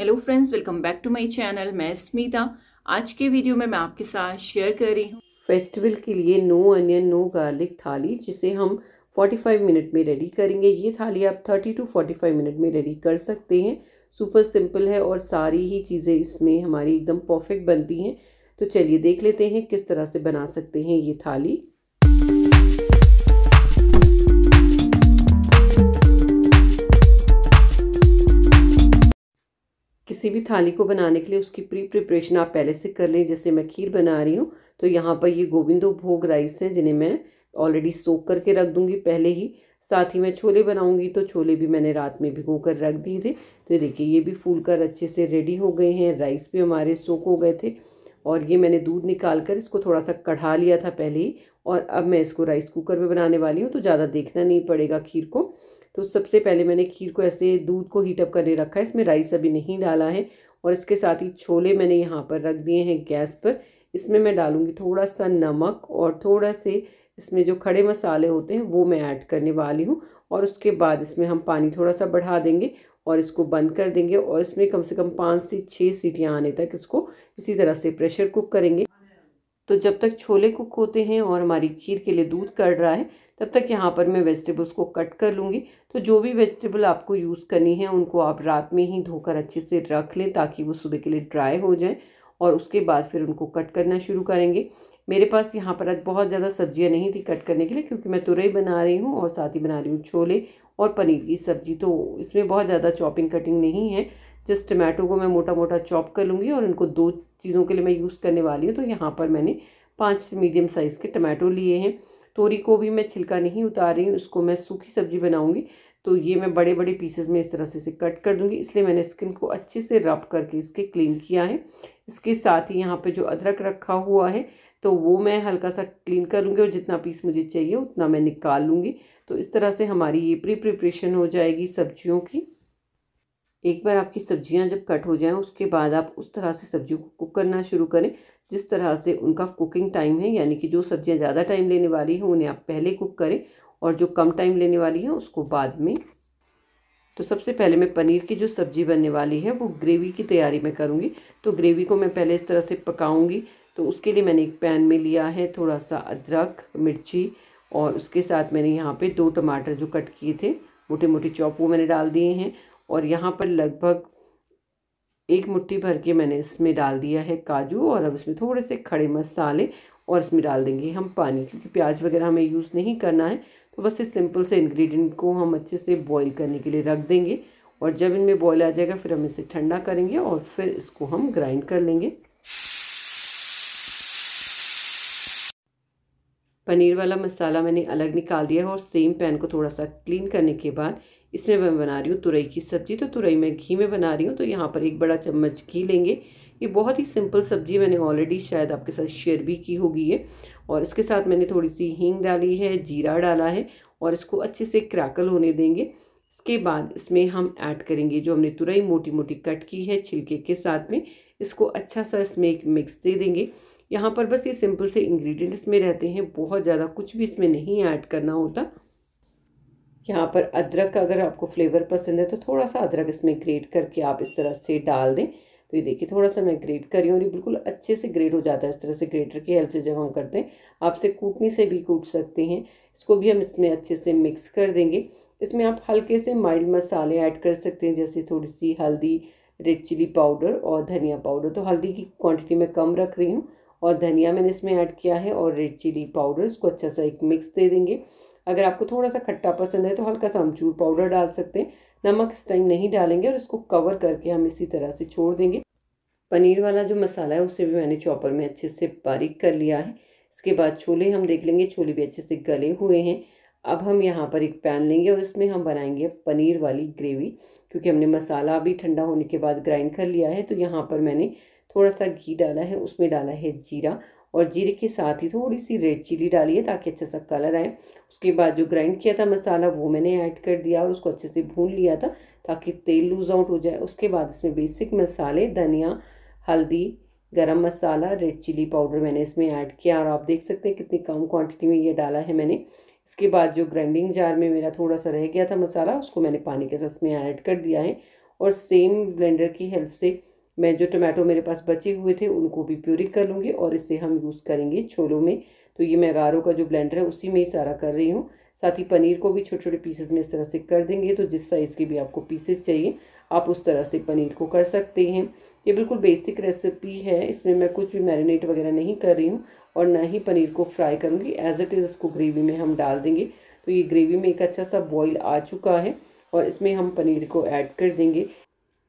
hello friends welcome back to my channel मैं स्मिता आज के वीडियो में मैं आपके साथ शेयर कर रही हूँ फेस्टिवल के लिए नो अनियन नो गार्लिक थाली जिसे हम 45 मिनट में रेडी करेंगे ये थाली आप 30 टू 45 मिनट में रेडी कर सकते हैं सुपर सिंपल है और सारी ही चीज़ें इसमें हमारी एकदम परफेक्ट बनती हैं तो चलिए देख लेते हैं किस तरह से बना सकते हैं ये थाली थाली को बनाने के लिए उसकी प्री प्रिपरेशन आप पहले से कर लें जैसे मैं खीर बना रही हूँ तो यहाँ पर ये गोविंदो भोग राइस हैं जिन्हें मैं ऑलरेडी सोख करके रख दूँगी पहले ही साथ ही मैं छोले बनाऊँगी तो छोले भी मैंने रात में भिगो कर रख दिए थे तो ये देखिए ये भी फूल कर अच्छे से रेडी हो गए हैं राइस भी हमारे सोख हो गए थे और ये मैंने दूध निकाल कर इसको थोड़ा सा कढ़ा लिया था पहले ही और अब मैं इसको राइस कुकर में बनाने वाली हूँ तो ज़्यादा देखना नहीं पड़ेगा खीर को तो सबसे पहले मैंने खीर को ऐसे दूध को हीटअप करने रखा है इसमें राइस अभी नहीं डाला है और इसके साथ ही छोले मैंने यहाँ पर रख दिए हैं गैस पर इसमें मैं डालूँगी थोड़ा सा नमक और थोड़ा से इसमें जो खड़े मसाले होते हैं वो मैं ऐड करने वाली हूँ और उसके बाद इसमें हम पानी थोड़ा सा बढ़ा देंगे और इसको बंद कर देंगे और इसमें कम से कम पाँच से छः सीटियाँ आने तक इसको इसी तरह से प्रेशर कुक करेंगे तो जब तक छोले कुक होते हैं और हमारी खीर के लिए दूध कर रहा है तब तक यहाँ पर मैं वेजिटेबल्स को कट कर लूँगी तो जो भी वेजिटेबल आपको यूज़ करनी है उनको आप रात में ही धोकर अच्छे से रख लें ताकि वो सुबह के लिए ड्राई हो जाए और उसके बाद फिर उनको कट करना शुरू करेंगे मेरे पास यहाँ पर आज बहुत ज़्यादा सब्जियाँ नहीं थी कट करने के लिए क्योंकि मैं तुरई बना रही हूँ और साथ ही बना रही हूँ छोले और पनीर की सब्ज़ी तो इसमें बहुत ज़्यादा चॉपिंग कटिंग नहीं है जस्ट टमाटो को मैं मोटा मोटा चॉप कर लूँगी और इनको दो चीज़ों के लिए मैं यूज़ करने वाली हूँ तो यहाँ पर मैंने पाँच मीडियम साइज़ के टमाटो लिए हैं तोरी को भी मैं छिलका नहीं उतार रही हूँ उसको मैं सूखी सब्जी बनाऊँगी तो ये मैं बड़े बड़े पीसेस में इस तरह से इसे कट कर दूंगी इसलिए मैंने स्किन को अच्छे से रब करके इसके क्लीन किया है इसके साथ ही यहाँ पे जो अदरक रखा हुआ है तो वो मैं हल्का सा क्लीन कर लूँगी और जितना पीस मुझे चाहिए उतना मैं निकाल लूँगी तो इस तरह से हमारी ये प्री प्रिपरेशन हो जाएगी सब्जियों की एक बार आपकी सब्जियां जब कट हो जाएं उसके बाद आप उस तरह से सब्जियों को कुक करना शुरू करें जिस तरह से उनका कुकिंग टाइम है यानी कि जो सब्ज़ियाँ ज़्यादा टाइम लेने वाली हैं उन्हें आप पहले कुक करें और जो कम टाइम लेने वाली हैं उसको बाद में तो सबसे पहले मैं पनीर की जो सब्ज़ी बनने वाली है वो ग्रेवी की तैयारी में करूँगी तो ग्रेवी को मैं पहले इस तरह से पकाऊँगी तो उसके लिए मैंने एक पैन में लिया है थोड़ा सा अदरक मिर्ची और उसके साथ मैंने यहाँ पर दो टमाटर जो कट किए थे मोटे मोटे चॉप वो मैंने डाल दिए हैं और यहाँ पर लगभग एक मुट्ठी भर के मैंने इसमें डाल दिया है काजू और अब इसमें थोड़े से खड़े मसाले और इसमें डाल देंगे हम पानी क्योंकि प्याज वगैरह हमें यूज़ नहीं करना है तो बस इस सिंपल से इंग्रेडिएंट को हम अच्छे से बॉईल करने के लिए रख देंगे और जब इनमें बॉईल आ जाएगा फिर हम इसे ठंडा करेंगे और फिर इसको हम ग्राइंड कर लेंगे पनीर वाला मसाला मैंने अलग निकाल दिया है और सेम पैन को थोड़ा सा क्लीन करने के बाद इसमें मैं बना रही हूँ तुरई की सब्ज़ी तो तुरई मैं घी में बना रही हूँ तो यहाँ पर एक बड़ा चम्मच घी लेंगे ये बहुत ही सिंपल सब्ज़ी मैंने ऑलरेडी शायद आपके साथ शेयर भी की होगी है और इसके साथ मैंने थोड़ी सी हींग डाली है जीरा डाला है और इसको अच्छे से क्रैकल होने देंगे इसके बाद इसमें हम ऐड करेंगे जो हमने तुरई मोटी मोटी कट की है छिलके के साथ में इसको अच्छा सा इसमें एक मिक्स दे देंगे यहाँ पर बस ये सिंपल से इंग्रेडिएंट्स में रहते हैं बहुत ज़्यादा कुछ भी इसमें नहीं ऐड करना होता यहाँ पर अदरक अगर आपको फ्लेवर पसंद है तो थोड़ा सा अदरक इसमें ग्रेट करके आप इस तरह से डाल दें तो ये देखिए थोड़ा सा मैं ग्रेट करी और ये बिल्कुल अच्छे से ग्रेट हो जाता है इस तरह से ग्रेटर की हेल्प से जब हम करते हैं आपसे कूटनी से भी कूट सकते हैं इसको भी हम इसमें अच्छे से मिक्स कर देंगे इसमें आप हल्के से माइल्ड मसाले ऐड कर सकते हैं जैसे थोड़ी सी हल्दी रेड चिली पाउडर और धनिया पाउडर तो हल्दी की क्वांटिटी मैं कम रख रही हूँ और धनिया मैंने इसमें ऐड किया है और रेड चिली पाउडर इसको अच्छा सा एक मिक्स दे देंगे अगर आपको थोड़ा सा खट्टा पसंद है तो हल्का सा अमचूर पाउडर डाल सकते हैं नमक इस टाइम नहीं डालेंगे और इसको कवर करके हम इसी तरह से छोड़ देंगे पनीर वाला जो मसाला है उसे भी मैंने चॉपर में अच्छे से बारीक कर लिया है इसके बाद छोले हम देख लेंगे छोले भी अच्छे से गले हुए हैं अब हम यहाँ पर एक पैन लेंगे और इसमें हम बनाएंगे पनीर वाली ग्रेवी क्योंकि हमने मसाला भी ठंडा होने के बाद ग्राइंड कर लिया है तो यहाँ पर मैंने थोड़ा सा घी डाला है उसमें डाला है जीरा और जीरे के साथ ही थोड़ी सी रेड चिली डाली है ताकि अच्छा सा कलर आए उसके बाद जो ग्राइंड किया था मसाला वो मैंने ऐड कर दिया और उसको अच्छे से भून लिया था ताकि तेल लूज आउट हो जाए उसके बाद इसमें बेसिक मसाले धनिया हल्दी गरम मसाला रेड चिली पाउडर मैंने इसमें ऐड किया और आप देख सकते हैं कितनी कम क्वांटिटी में ये डाला है मैंने इसके बाद जो ग्राइंडिंग जार में मेरा थोड़ा सा रह गया था मसाला उसको मैंने पानी के साथ में ऐड कर दिया है और सेम ब्लेंडर की हेल्प से मैं जो टमाटो मेरे पास बचे हुए थे उनको भी प्योरी कर लूँगी और इसे हम यूज़ करेंगे छोलों में तो ये मैं गारो का जो ब्लेंडर है उसी में ही सारा कर रही हूँ साथ ही पनीर को भी छोटे छोटे पीसेस में इस तरह से कर देंगे तो जिस साइज़ के भी आपको पीसेस चाहिए आप उस तरह से पनीर को कर सकते हैं ये बिल्कुल बेसिक रेसिपी है इसमें मैं कुछ भी मैरिनेट वगैरह नहीं कर रही हूँ और ना ही पनीर को फ्राई करूँगी एज इट इज़ इसको ग्रेवी में हम डाल देंगे तो ये ग्रेवी में एक अच्छा सा बॉईल आ चुका है और इसमें हम पनीर को ऐड कर देंगे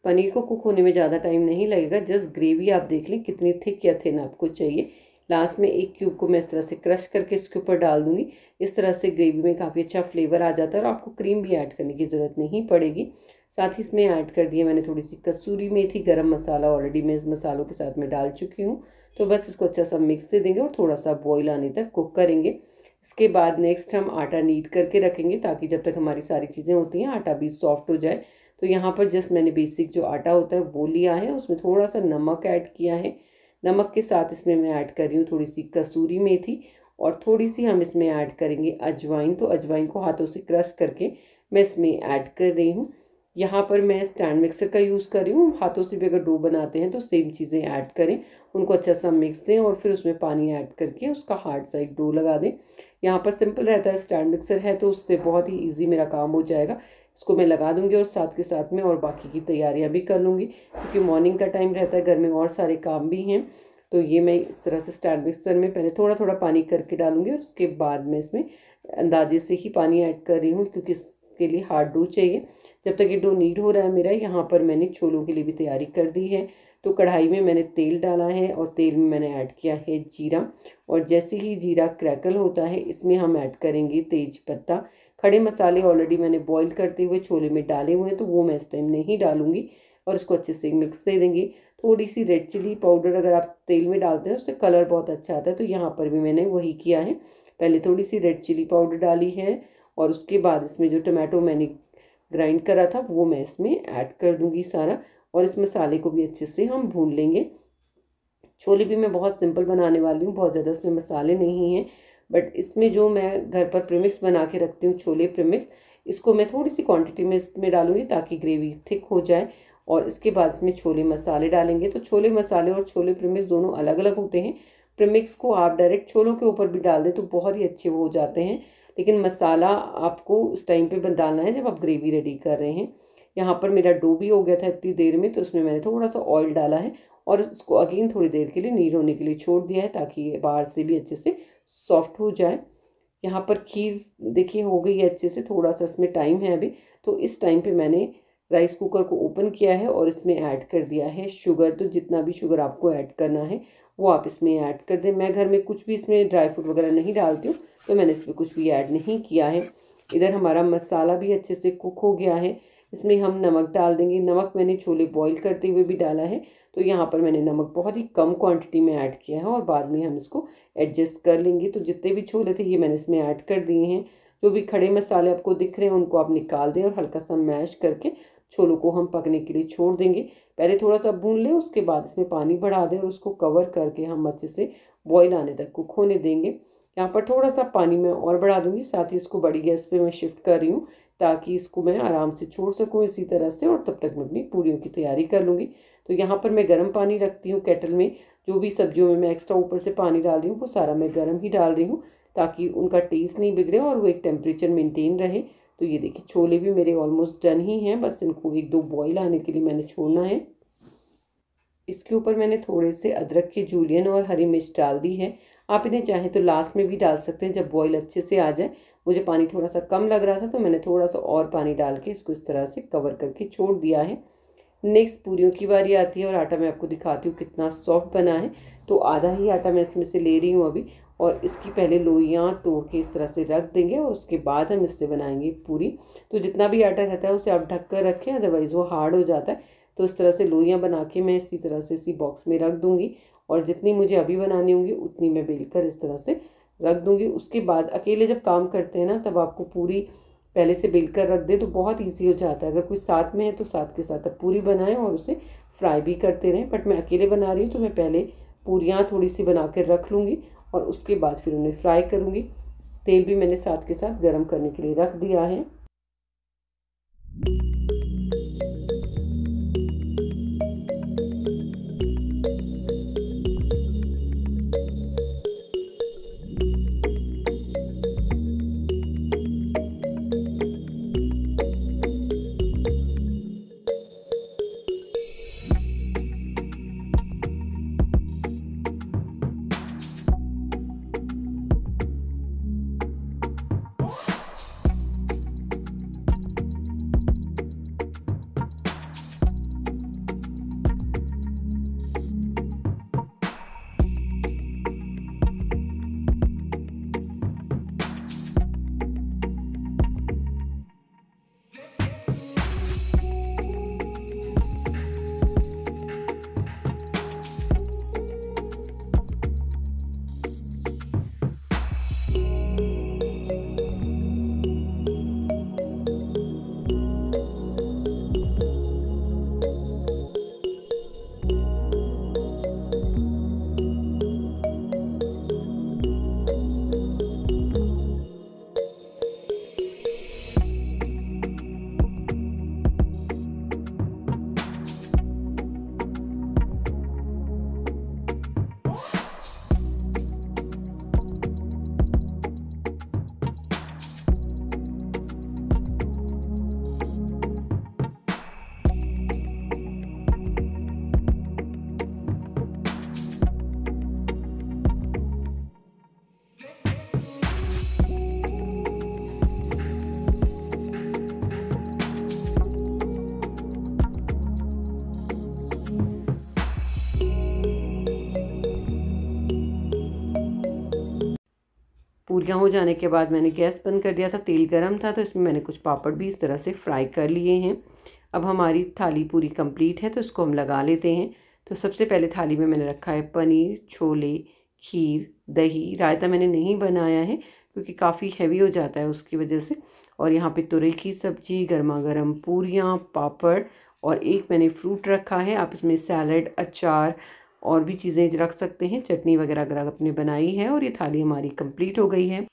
पनीर को कुक होने में ज़्यादा टाइम नहीं लगेगा जस्ट ग्रेवी आप देख लें कितनी थिक या थिन आपको चाहिए लास्ट में एक क्यूब को मैं इस तरह से क्रश करके इसके ऊपर डाल दूंगी इस तरह से ग्रेवी में काफ़ी अच्छा फ्लेवर आ जाता है और आपको क्रीम भी ऐड करने की ज़रूरत नहीं पड़ेगी साथ ही इसमें ऐड कर दिया मैंने थोड़ी सी कसूरी मेथी गरम मसाला ऑलरेडी मैं इस मसालों के साथ में डाल चुकी हूँ तो बस इसको अच्छा सा मिक्स दे देंगे और थोड़ा सा बॉयल आने तक कुक करेंगे इसके बाद नेक्स्ट हम आटा नीट करके रखेंगे ताकि जब तक हमारी सारी चीज़ें होती हैं आटा भी सॉफ्ट हो जाए तो यहाँ पर जस्ट मैंने बेसिक जो आटा होता है वो लिया है उसमें थोड़ा सा नमक ऐड किया है नमक के साथ इसमें मैं ऐड कर रही हूँ थोड़ी सी कसूरी मेथी और थोड़ी सी हम इसमें ऐड करेंगे अजवाइन तो अजवाइन को हाथों से क्रश करके मैं इसमें ऐड कर रही हूँ यहाँ पर मैं स्टैंड मिक्सर का यूज़ कर रही हूँ हाथों से भी अगर डो बनाते हैं तो सेम चीज़ें ऐड करें उनको अच्छा सा मिक्स दें और फिर उसमें पानी ऐड करके उसका हार्ड सा एक डो लगा दें यहाँ पर सिंपल रहता है स्टैंड मिक्सर है तो उससे बहुत ही ईजी मेरा काम हो जाएगा उसको मैं लगा दूंगी और साथ के साथ में और बाकी की तैयारियां भी कर लूँगी क्योंकि मॉर्निंग का टाइम रहता है घर में और सारे काम भी हैं तो ये मैं इस तरह से स्टैंड मिक्सर में पहले थोड़ा थोड़ा पानी करके डालूंगी और उसके बाद मैं इसमें अंदाजे से ही पानी ऐड कर रही हूँ क्योंकि इसके लिए हार्ड डो चाहिए जब तक ये डो नीड हो रहा है मेरा यहाँ पर मैंने छोलों के लिए भी तैयारी कर दी है तो कढ़ाई में मैंने तेल डाला है और तेल में मैंने ऐड किया है जीरा और जैसे ही जीरा क्रैकल होता है इसमें हम ऐड करेंगे तेज पत्ता खड़े मसाले ऑलरेडी मैंने बॉईल करते हुए छोले में डाले हुए हैं तो वो मैं इस टाइम नहीं डालूंगी और इसको अच्छे से मिक्स दे देंगे थोड़ी सी रेड चिली पाउडर अगर आप तेल में डालते हैं उससे कलर बहुत अच्छा आता है तो यहाँ पर भी मैंने वही किया है पहले थोड़ी सी रेड चिली पाउडर डाली है और उसके बाद इसमें जो टमाटो मैंने ग्राइंड करा था वो मैं इसमें ऐड कर दूंगी सारा और इस मसाले को भी अच्छे से हम भून लेंगे छोले भी मैं बहुत सिंपल बनाने वाली हूँ बहुत ज़्यादा उसमें मसाले नहीं हैं बट इसमें जो मैं घर पर प्रिमिक्स बना के रखती हूँ छोले प्रिमिक्स इसको मैं थोड़ी सी क्वांटिटी में इसमें डालूंगी ताकि ग्रेवी थिक हो जाए और इसके बाद इसमें छोले मसाले डालेंगे तो छोले मसाले और छोले प्रिमिक्स दोनों अलग अलग होते हैं प्रिमिक्स को आप डायरेक्ट छोलों के ऊपर भी डाल दें तो बहुत ही अच्छे वो हो जाते हैं लेकिन मसाला आपको उस टाइम पर डालना है जब आप ग्रेवी रेडी कर रहे हैं यहाँ पर मेरा डो भी हो गया था इतनी देर में तो उसमें मैंने थोड़ा सा ऑयल डाला है और उसको अगेन थोड़ी देर के लिए नीर होने के लिए छोड़ दिया है ताकि ये बाहर से भी अच्छे से सॉफ्ट हो जाए यहाँ पर खीर देखिए हो गई है अच्छे से थोड़ा सा इसमें टाइम है अभी तो इस टाइम पे मैंने राइस कुकर को ओपन किया है और इसमें ऐड कर दिया है शुगर तो जितना भी शुगर आपको ऐड करना है वो आप इसमें ऐड कर दें मैं घर में कुछ भी इसमें ड्राई फ्रूट वगैरह नहीं डालती हूँ तो मैंने इसमें कुछ भी ऐड नहीं किया है इधर हमारा मसाला भी अच्छे से कुक हो गया है इसमें हम नमक डाल देंगे नमक मैंने छोले बॉईल करते हुए भी डाला है तो यहाँ पर मैंने नमक बहुत ही कम क्वांटिटी में ऐड किया है और बाद में हम इसको एडजस्ट कर लेंगे तो जितने भी छोले थे ये मैंने इसमें ऐड कर दिए हैं जो भी खड़े मसाले आपको दिख रहे हैं उनको आप निकाल दें और हल्का सा मैश करके छोलों को हम पकने के लिए छोड़ देंगे पहले थोड़ा सा भून लें उसके बाद इसमें पानी बढ़ा दें और उसको कवर करके हम अच्छे से बॉयल आने तक कुक होने देंगे यहाँ पर थोड़ा सा पानी मैं और बढ़ा दूँगी साथ ही इसको बड़ी गैस पे मैं शिफ्ट कर रही हूँ ताकि इसको मैं आराम से छोड़ सकूँ इसी तरह से और तब तक मैं अपनी पूड़ियों की तैयारी कर लूँगी तो यहाँ पर मैं गर्म पानी रखती हूँ केटल में जो भी सब्जियों में मैं एक्स्ट्रा ऊपर से पानी डाल रही हूँ वो सारा मैं गर्म ही डाल रही हूँ ताकि उनका टेस्ट नहीं बिगड़े और वो एक टेम्परेचर मेंटेन रहे तो ये देखिए छोले भी मेरे ऑलमोस्ट डन ही हैं बस इनको एक दो बॉईल आने के लिए मैंने छोड़ना है इसके ऊपर मैंने थोड़े से अदरक के जूलियन और हरी मिर्च डाल दी है आप इन्हें चाहें तो लास्ट में भी डाल सकते हैं जब बॉयल अच्छे से आ जाए मुझे पानी थोड़ा सा कम लग रहा था तो मैंने थोड़ा सा और पानी डाल के इसको इस तरह से कवर करके छोड़ दिया है नेक्स्ट पूरियों की बारी आती है और आटा मैं आपको दिखाती हूँ कितना सॉफ्ट बना है तो आधा ही आटा मैं इसमें से ले रही हूँ अभी और इसकी पहले लोहियाँ तोड़ के इस तरह से रख देंगे और उसके बाद हम इससे बनाएंगे पूरी तो जितना भी आटा रहता है उसे आप ढक कर रखें अदरवाइज़ वो हार्ड हो जाता है तो इस तरह से लोहियाँ बना के मैं इसी तरह से इसी बॉक्स में रख दूँगी और जितनी मुझे अभी बनानी होंगी उतनी मैं बेल कर इस तरह से रख दूँगी उसके बाद अकेले जब काम करते हैं ना तब आपको पूरी पहले से बेल कर रख दें तो बहुत ईजी हो जाता है अगर कोई साथ में है तो साथ के साथ अब पूरी बनाएं और उसे फ्राई भी करते रहें बट मैं अकेले बना रही हूँ तो मैं पहले पूरियाँ थोड़ी सी बना कर रख लूँगी और उसके बाद फिर उन्हें फ्राई करूँगी तेल भी मैंने साथ के साथ गर्म करने के लिए रख दिया है मुर्गियाँ हो जाने के बाद मैंने गैस बंद कर दिया था तेल गर्म था तो इसमें मैंने कुछ पापड़ भी इस तरह से फ्राई कर लिए हैं अब हमारी थाली पूरी कंप्लीट है तो इसको हम लगा लेते हैं तो सबसे पहले थाली में मैंने रखा है पनीर छोले खीर दही रायता मैंने नहीं बनाया है क्योंकि काफ़ी हैवी हो जाता है उसकी वजह से और यहाँ पे तुरई की सब्जी गर्मा गर्म पूरियाँ पापड़ और एक मैंने फ्रूट रखा है आप इसमें सैलड अचार और भी चीज़ें रख सकते हैं चटनी वगैरह अगर आपने बनाई है और ये थाली हमारी कंप्लीट हो गई है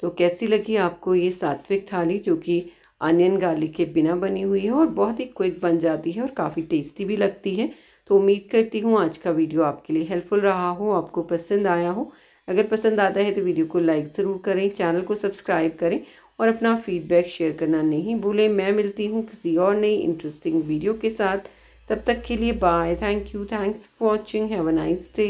तो कैसी लगी आपको ये सात्विक थाली जो कि अनियन गार्लिक के बिना बनी हुई है और बहुत ही क्विक बन जाती है और काफ़ी टेस्टी भी लगती है तो उम्मीद करती हूँ आज का वीडियो आपके लिए हेल्पफुल रहा हो आपको पसंद आया हो अगर पसंद आता है तो वीडियो को लाइक ज़रूर करें चैनल को सब्सक्राइब करें और अपना फीडबैक शेयर करना नहीं भूलें मैं मिलती हूँ किसी और नई इंटरेस्टिंग वीडियो के साथ तब तक के लिए bye thank you thanks for watching have a nice day